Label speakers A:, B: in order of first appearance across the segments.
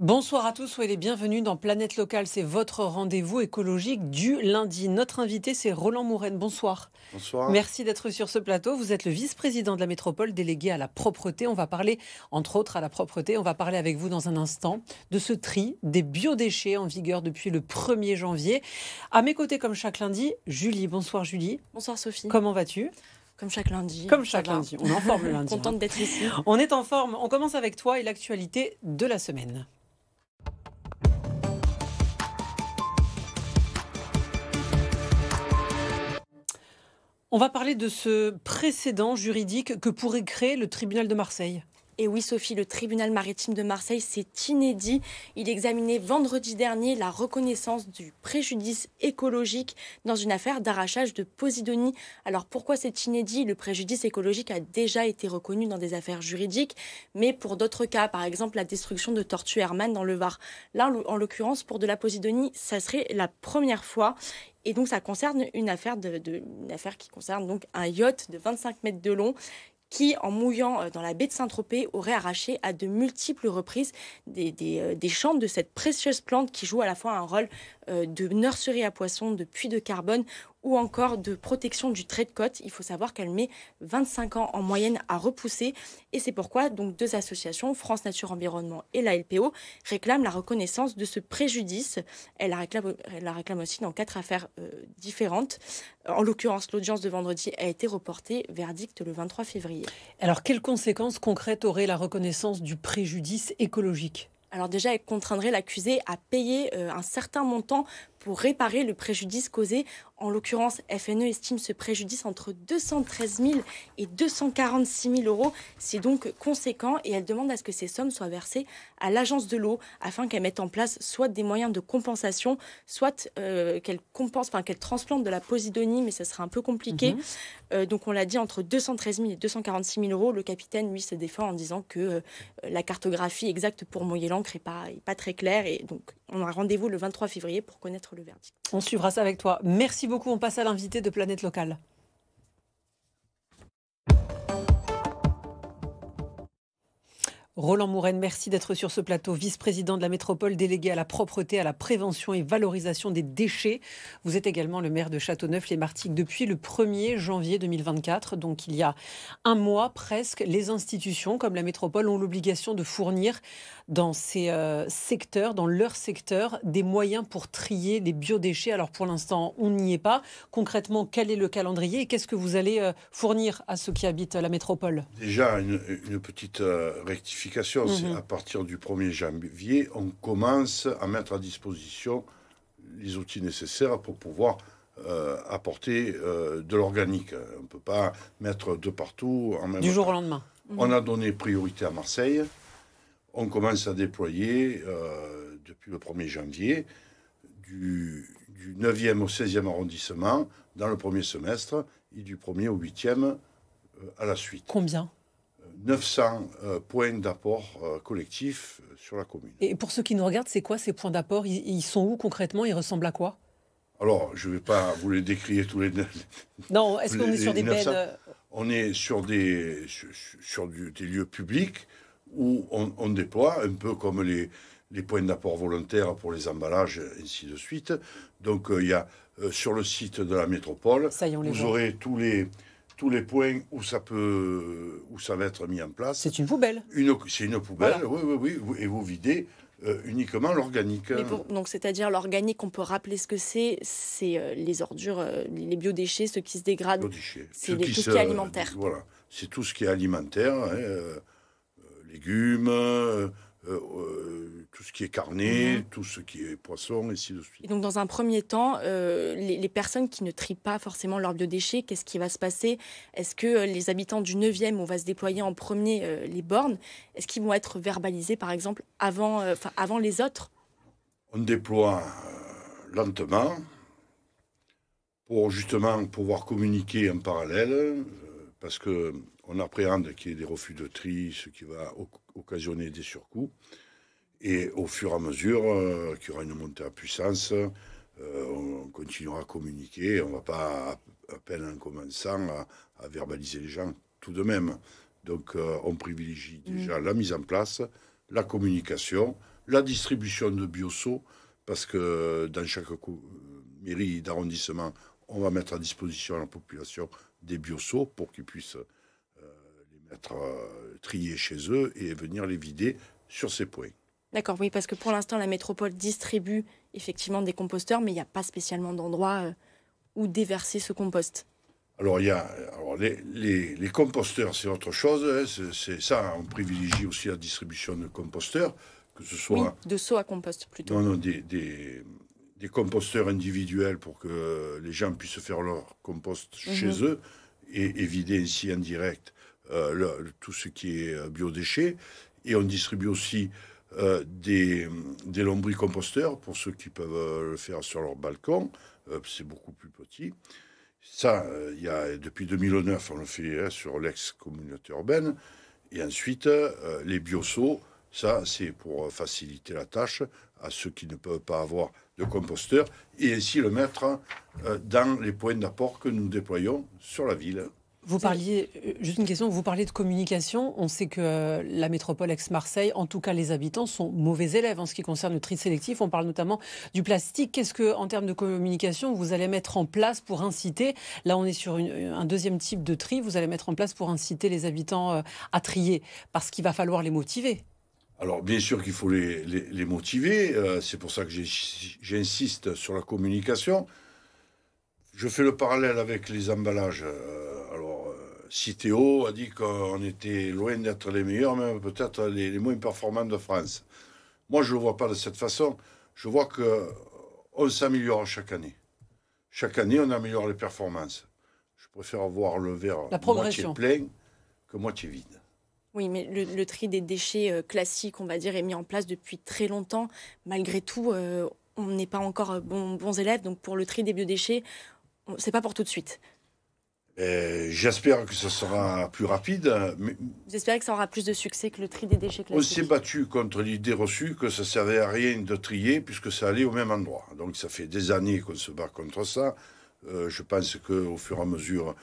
A: Bonsoir à tous, soyez les bienvenus dans Planète Locale, c'est votre rendez-vous écologique du lundi. Notre invité, c'est Roland Mourenne, Bonsoir. Bonsoir. Merci d'être sur ce plateau. Vous êtes le vice-président de la métropole délégué à la propreté. On va parler, entre autres, à la propreté. On va parler avec vous dans un instant de ce tri des biodéchets en vigueur depuis le 1er janvier. À mes côtés, comme chaque lundi, Julie. Bonsoir, Julie.
B: Bonsoir, Sophie. Comment vas-tu comme chaque
A: lundi. Comme chaque lundi. On est en forme le lundi. Hein. Contente d'être ici. On est en forme. On commence avec toi et l'actualité de la semaine. On va parler de ce précédent juridique
B: que pourrait créer le tribunal de Marseille. Et oui, Sophie, le tribunal maritime de Marseille, c'est inédit. Il examinait vendredi dernier la reconnaissance du préjudice écologique dans une affaire d'arrachage de Posidonie. Alors pourquoi c'est inédit Le préjudice écologique a déjà été reconnu dans des affaires juridiques, mais pour d'autres cas, par exemple la destruction de Tortue Herman dans le Var. Là, en l'occurrence, pour de la Posidonie, ça serait la première fois. Et donc, ça concerne une affaire, de, affaire qui concerne donc un yacht de 25 mètres de long qui, en mouillant euh, dans la baie de Saint-Tropez, aurait arraché à de multiples reprises des, des, euh, chambres de cette précieuse plante qui joue à la fois un rôle euh, de nurserie à poissons, de puits de carbone ou encore de protection du trait de côte. Il faut savoir qu'elle met 25 ans en moyenne à repousser et c'est pourquoi donc deux associations, France Nature Environnement et la LPO, réclament la reconnaissance de ce préjudice. Elle la réclame, aussi dans quatre affaires euh, différentes. En l'occurrence, l'audience de vendredi a été reportée, verdict le 23 février.
A: Alors quelles conséquences
B: concrètes aurait la reconnaissance du préjudice écologique alors déjà, elle contraindrait l'accusé à payer euh, un certain montant pour réparer le préjudice causé. En l'occurrence, FNE estime ce préjudice entre 213 000 et 246 000 euros. C'est donc conséquent et elle demande à ce que ces sommes soient versées à l'agence de l'eau afin qu'elle mette en place soit des moyens de compensation, soit euh, qu'elle compense, enfin qu'elle transplante de la posidonie, mais ce sera un peu compliqué. Mhm. Euh, donc on l'a dit, entre 213 000 et 246 000 euros. Le capitaine, lui, se défend en disant que euh, la cartographie exacte pour mouiller l'encre n'est pas, pas très claire et donc on a rendez-vous le 23 février pour connaître le verdict.
A: On suivra ça avec toi. Merci beaucoup. On passe à l'invité de Planète Locale. Roland Mouren, merci d'être sur ce plateau, vice-président de la métropole délégué à la propreté, à la prévention et valorisation des déchets. Vous êtes également le maire de châteauneuf les martiques depuis le 1er janvier 2024, donc il y a un mois presque, les institutions comme la métropole ont l'obligation de fournir dans ces euh, secteurs, dans leur secteur, des moyens pour trier des biodéchets. Alors pour l'instant, on n'y est pas. Concrètement, quel est le calendrier et qu'est-ce que vous allez euh, fournir à ceux qui habitent la métropole
C: Déjà, une, petite euh, rectification c'est mhm. à partir du 1er janvier, on commence à mettre à disposition les outils nécessaires pour pouvoir euh, apporter euh, de l'organique. On ne peut pas mettre de partout en même Du jour au lendemain. On a donné priorité à Marseille. On commence à déployer euh, depuis le 1er janvier du, 9e au 16e arrondissement dans le premier semestre et du 1er au 8e à la suite. Combien 900 euh, points d'apport euh, collectifs euh, sur la commune. Et
A: pour ceux qui nous regardent, c'est quoi ces points d'apport ils, sont où concrètement Ils ressemblent à quoi
C: Alors, je ne vais pas vous les décrire tous les.
A: non, est-ce qu'on est sur des
C: On est sur des, sur, des lieux publics où on, déploie, un peu comme les, les points d'apport volontaires pour les emballages, ainsi de suite. Donc, il y a sur le site de la métropole, vous aurez tous les tous les points où ça peut, où ça va être mis en place. C'est une poubelle. Une, c'est une poubelle, oui, oui, oui, et vous videz. Euh, uniquement l'organique.
B: donc, c'est-à-dire l'organique, on peut rappeler ce que c'est, c'est euh, les ordures, euh, les biodéchets, ceux qui se dégradent. C'est tout, ce qui est alimentaire. Voilà,
C: c'est tout ce qui est alimentaire, hein, légumes ce qui est carné, mhm. tout ce qui est poisson, et ainsi de suite.
B: Et donc, dans un premier temps, euh, les, personnes qui ne trient pas forcément leurs biodéchets, qu'est-ce qui va se passer Est-ce que euh, les habitants du 9e, on va se déployer en premier euh, les bornes, est-ce qu'ils vont être verbalisés, par exemple, avant, enfin avant les autres
C: On déploie lentement pour justement pouvoir communiquer en parallèle, parce qu'on appréhende qu'il y ait des refus de tri, ce qui va occasionner des surcoûts. Et au fur et à mesure euh, qu'il y aura une montée en puissance, euh, on continuera à communiquer. On ne va pas, à, peine en commençant, à, verbaliser les gens tout de même. Donc euh, on privilégie mm. déjà la mise en place, la communication, la distribution de bioso parce que dans chaque mairie d'arrondissement, on va mettre à disposition à la population des bioso pour qu'ils puissent les mettre trier chez eux et venir les vider sur ces points.
B: D'accord, oui, parce que pour l'instant, la métropole distribue effectivement des composteurs, mais il n'y a pas spécialement d'endroit euh, où déverser ce compost.
C: Alors, il y a, alors les, les, les, composteurs, c'est autre chose. Hein, c'est ça, on privilégie aussi la distribution de composteurs, que ce soit.
B: de seaux à compost plutôt. Non, non, des,
C: des, composteurs individuels pour que les gens puissent faire leur compost mhm. chez eux et, et, vider ainsi en direct euh, tout ce qui est euh, biodéchets. Et on distribue aussi euh, des, lombris composteurs pour ceux qui peuvent euh, le faire sur leur balcon, euh, c'est beaucoup plus petit. Ça, il y depuis 2009, on le fait hein, sur l'ex-communauté urbaine. Et ensuite, les biosos, ça, c'est pour faciliter la tâche à ceux qui ne peuvent pas avoir de composteur et ainsi le mettre dans les points d'apport que nous déployons sur la ville.
A: Vous parliez, euh, juste une question, vous parliez de communication. On sait que euh, la métropole ex-Marseille, en tout cas les habitants, sont mauvais élèves en ce qui concerne le tri sélectif. On parle notamment du plastique. Qu'est-ce que, en termes de communication, vous allez mettre en place pour inciter Là, on est sur euh, un deuxième type de tri. Vous allez mettre en place pour inciter les habitants à trier parce qu'il va falloir les motiver.
C: Alors, bien sûr qu'il faut les, motiver. C'est pour ça que j'insiste sur la communication. Je fais le parallèle avec les emballages. alors, Citéo a dit qu'on était loin d'être les meilleurs, même peut-être les, moins performants de France. Moi, je ne le vois pas de cette façon. Je vois qu'on euh, s'améliore chaque année. Chaque année, on améliore les performances. Je préfère voir le verre moitié plein que moitié vide.
B: Oui, mais le, tri des déchets euh, classiques, on va dire, est mis en place depuis très longtemps. Malgré tout, euh, on n'est pas encore bons, bons élèves. Donc, pour le tri des biodéchets, n'est pas pour tout de suite.
C: Euh, j'espère que ce sera plus rapide. Mais
B: J'espère que ça aura plus de succès que le tri des déchets classiques. On s'est
C: battu contre l'idée reçue que ça servait à rien de trier puisque ça allait au même endroit. Donc ça fait des années qu'on se bat contre ça. Euh, je pense qu'au fur et à mesure,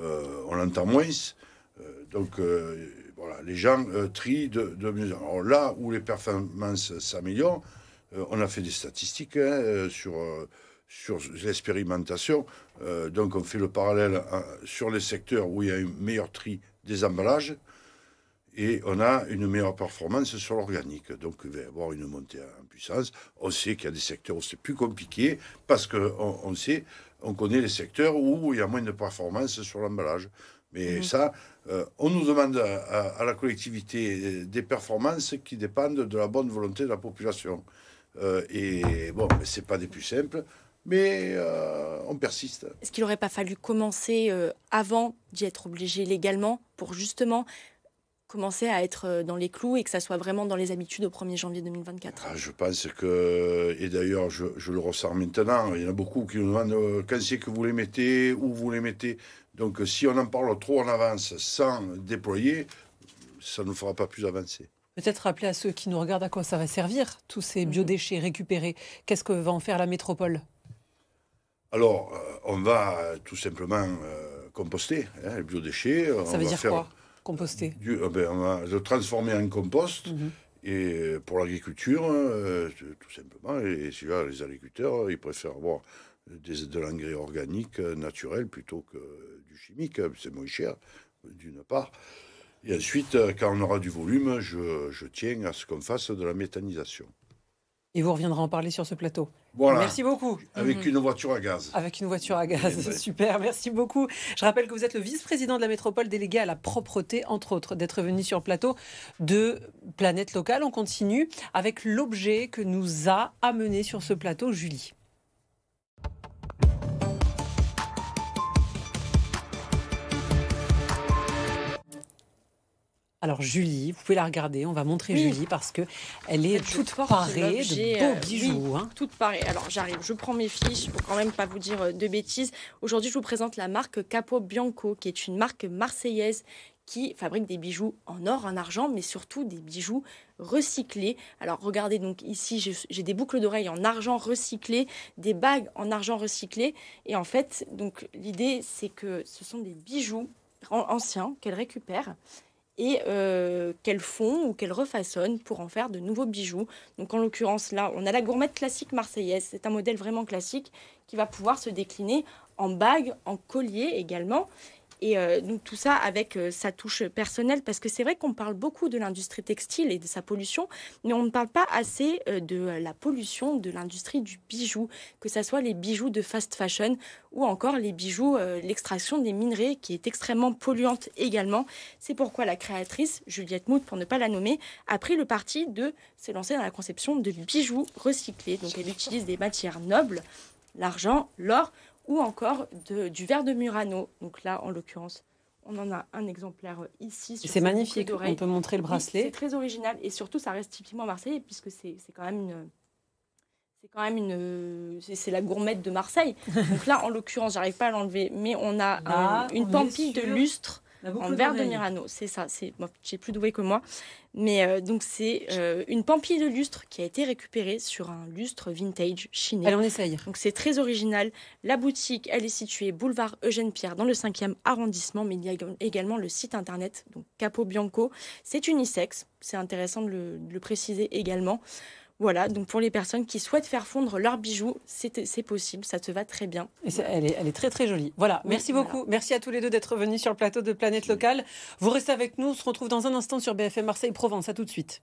C: euh, on l'entend moins. donc voilà, les gens trient de, en mieux. là où les performances s'améliorent, on a fait des statistiques hein, sur sur l'expérimentation. Euh, donc on fait le parallèle hein, sur les secteurs où il y a une meilleur tri des emballages et on a une meilleure performance sur l'organique. Donc il va y avoir une montée en puissance. On sait qu'il y a des secteurs où c'est plus compliqué parce qu'on on sait, on connaît les secteurs où il y a moins de performance sur l'emballage. Mais mhm. ça, euh, on nous demande à, la collectivité euh, des performances qui dépendent de la bonne volonté de la population. et bon, ce n'est pas des plus simples mais euh, on persiste.
B: Est-ce qu'il n'aurait pas fallu commencer euh, avant d'y être obligé légalement pour justement commencer à être euh, dans les clous et que ça soit vraiment dans les habitudes au 1er janvier 2024
C: ah, Je pense que, et d'ailleurs je, je, le ressens maintenant, il y en a beaucoup qui nous demandent quand c'est que vous les mettez, où vous les mettez. Donc si on en parle trop en avance sans déployer, ça ne nous fera pas plus avancer.
A: Peut-être rappeler à ceux qui nous regardent à quoi ça va servir, tous ces mhm. biodéchets récupérés. Qu'est-ce que va en faire la métropole
C: alors, euh, on va euh, tout simplement euh, composter hein, le les biodéchets. Ça veut dire faire quoi Composter ben, On va le transformer en compost. Mhm. Et pour l'agriculture, tout simplement, et, les agriculteurs, ils préfèrent avoir de l'engrais organique naturel plutôt que du chimique. C'est moins cher, d'une part. Et ensuite, quand on aura du volume, je tiens à ce qu'on fasse de la méthanisation
A: et vous reviendrez en parler sur ce plateau. Voilà. Merci beaucoup. Avec mhm. une
C: voiture à gaz.
A: Avec une voiture à gaz. Super. Merci beaucoup. Je rappelle que vous êtes le vice-président de la métropole délégué à la propreté, entre autres, d'être venu sur le plateau de Planète Locale. On continue avec l'objet que nous a amené sur ce plateau Julie. Alors Julie, vous pouvez la regarder, on va montrer Julie parce que elle est toute parée de beaux euh, bijoux. Hein.
B: Toute parée. Alors j'arrive, je prends mes fiches pour quand même pas vous dire euh, de bêtises. Aujourd'hui, je vous présente la marque Capo Bianco, qui est une marque marseillaise qui fabrique des bijoux en or, en argent, mais surtout des bijoux recyclés. Alors regardez donc ici, j'ai des boucles d'oreilles en argent recyclé, des bagues en argent recyclé, et en fait, donc l'idée c'est que ce sont des bijoux anciens qu'elle récupère et euh, qu'elles font ou qu'elles refaçonnent pour en faire de nouveaux bijoux. Donc en l'occurrence là, on a la gourmette classique marseillaise. C'est un modèle vraiment classique qui va pouvoir se décliner en bague, en collier également. Et euh, tout ça avec euh, sa touche personnelle, parce que c'est vrai qu'on parle beaucoup de l'industrie textile et de sa pollution, mais on ne parle pas assez euh, de la pollution de l'industrie du bijou, que ce soit les bijoux de fast fashion ou encore les bijoux, l'extraction des minerais qui est extrêmement polluante également. C'est pourquoi la créatrice, Juliette Mout, pour ne pas la nommer, a pris le parti de se lancer dans la conception de bijoux recyclés. Donc elle utilise des matières nobles l'argent, l'or, ou encore du verre de Murano. Donc là, en l'occurrence, on en a un exemplaire euh, ici. C'est magnifique, on peut montrer le bracelet. C'est très original et surtout, ça reste typiquement marseillais puisque c'est quand même une... C'est quand même une, c'est la gourmette de Marseille. Donc là, en l'occurrence, j'arrive pas à l'enlever, mais on a ah, euh, une pampille de lustre
A: en verre de Mirano.
B: C'est ça, c'est moi, j'ai plus doué que moi. Mais euh, donc c'est euh, une pampille de lustre qui a été récupérée sur un lustre vintage chiné. Allez, on essaye. Donc c'est très original. La boutique, elle est située boulevard Eugène Pierre dans le 5e arrondissement, mais il y a également le site internet donc Capo Bianco. C'est unisex, c'est intéressant de le préciser également. Voilà, donc pour les personnes qui souhaitent faire fondre leurs bijoux, c'est possible, ça te va très bien. Et
A: elle, est, très très jolie. Voilà, merci beaucoup. Merci à tous les deux d'être venus sur le plateau de Planète Locale. Vous restez avec nous, on se retrouve dans un instant sur BFM Marseille-Provence. À tout de suite.